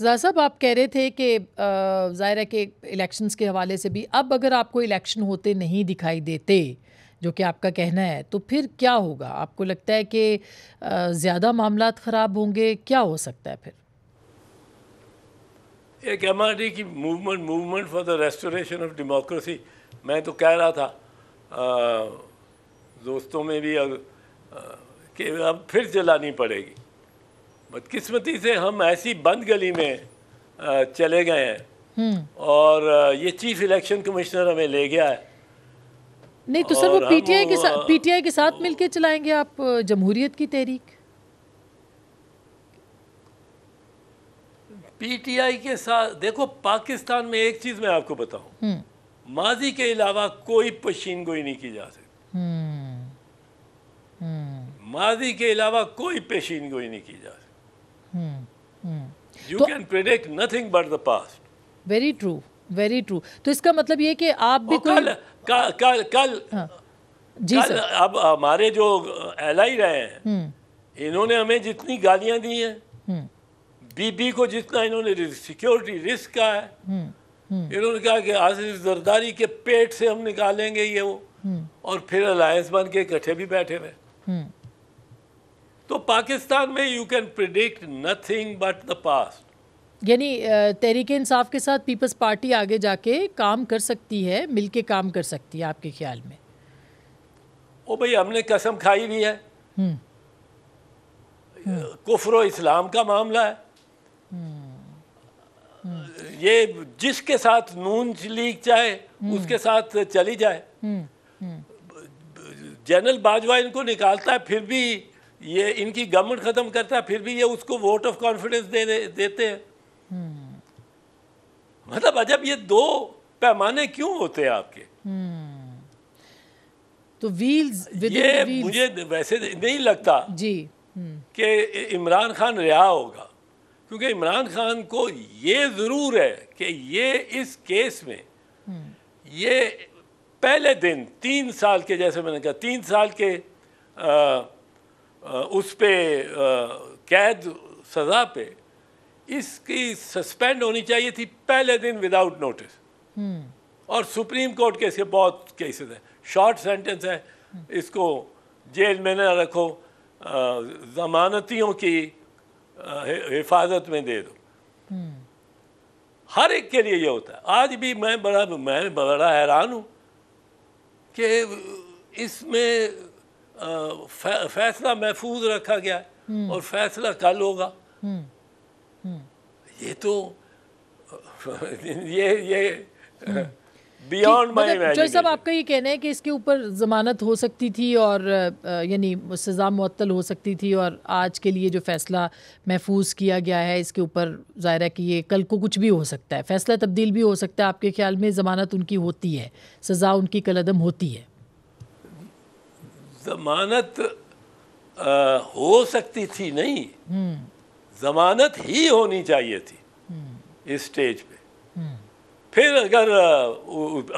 जहा साहब आप कह रहे थे कि ज़ाहिर है कि इलेक्शंस के हवाले से भी अब अगर आपको इलेक्शन होते नहीं दिखाई देते जो कि आपका कहना है तो फिर क्या होगा आपको लगता है कि ज़्यादा मामला ख़राब होंगे क्या हो सकता है फिर एक हमारी की movement movement for the restoration of democracy मैं तो कह रहा था आ, दोस्तों में भी अग, आ, कि अब फिर जलानी पड़ेगी बदकिस्मती से हम ऐसी बंद गली में चले गए हैं हम्म। और ये चीफ इलेक्शन कमिश्नर हमें ले गया है नहीं तो सर वो पीटीआई के साथ पीटीआई के साथ मिलके चलाएंगे आप जमहूरियत की तहरीक पीटीआई के साथ देखो पाकिस्तान में एक चीज मैं आपको बताऊं हम्म। माजी के अलावा कोई पशीन गोई नहीं की जा सकती हम्म। माजी के अलावा कोई पेशीन गोई नहीं की जा you can predict nothing but the past very true very true तो इसका मतलब ये कि आप भी कल कल कल, हाँ। जी सर अब हमारे जो एल आई रहे हैं हम्म। इन्होंने हमें जितनी गालियां दी हैं हम्म। बीबी को जितना इन्होंने सिक्योरिटी रिस्क का है हम्म, इन्होंने कहा कि आसिफ जरदारी के पेट से हम निकालेंगे ये वो और फिर अलायंस बन के इकट्ठे भी बैठे हुए तो पाकिस्तान में you can predict nothing but the past यानी तहरीक इंसाफ के साथ पीपल्स पार्टी आगे जाके काम कर सकती है मिलके काम कर सकती है आपके ख्याल में ओ भाई हमने कसम खाई भी है हम्म। कुफर इस्लाम का मामला है हम्म। हम्म। ये जिसके साथ नून लीग चाहे उसके साथ चली जाए जनरल बाजवा इनको निकालता है फिर भी ये इनकी गवर्नमेंट खत्म करता है फिर भी ये उसको वोट ऑफ कॉन्फिडेंस दे, देते हैं hmm. मतलब अजब ये दो पैमाने क्यों होते हैं आपके hmm. तो व्हील्स ये मुझे वैसे नहीं लगता जी hmm. कि इमरान खान रिहा होगा क्योंकि इमरान खान को ये ज़रूर है कि ये इस केस में ये पहले दिन तीन साल के जैसे मैंने कहा तीन साल के आ, उस पर कैद सज़ा पे इसकी सस्पेंड होनी चाहिए थी पहले दिन विदाउट नोटिस हम्म। और सुप्रीम कोर्ट के इसके बहुत केसेस हैं शॉर्ट सेंटेंस है हम्म। इसको जेल में ना रखो जमानतियों की हिफाजत में दे दो हम्म। हर एक के लिए ये होता है आज भी मैं बड़ा मैं बड़ा हैरान हूँ कि इसमें फैसला महफूज रखा गया है हम्म। और फैसला कल होगा हम्म, हम्म। ये तो ये ये बियॉन्ड मतलब साहब आपका ये कहना है कि इसके ऊपर जमानत हो सकती थी और यानी सज़ा मअतल हो सकती थी और आज के लिए जो फैसला महफूज किया गया है इसके ऊपर ज़ाहिर है कि ये कल को कुछ भी हो सकता है फैसला तब्दील भी हो सकता है आपके ख्याल में ज़मानत उनकी होती है सज़ा उनकी कलदम होती है जमानत आ, हो सकती थी नहीं हम्म। जमानत ही होनी चाहिए थी हम्म। इस स्टेज पे हम्म। फिर अगर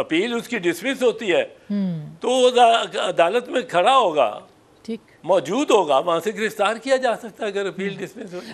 अपील उसकी डिसमिस होती है तो अदालत में खड़ा होगा ठीक मौजूद होगा वहां से गिरफ्तार किया जा सकता है अगर अपील डिसमिस हो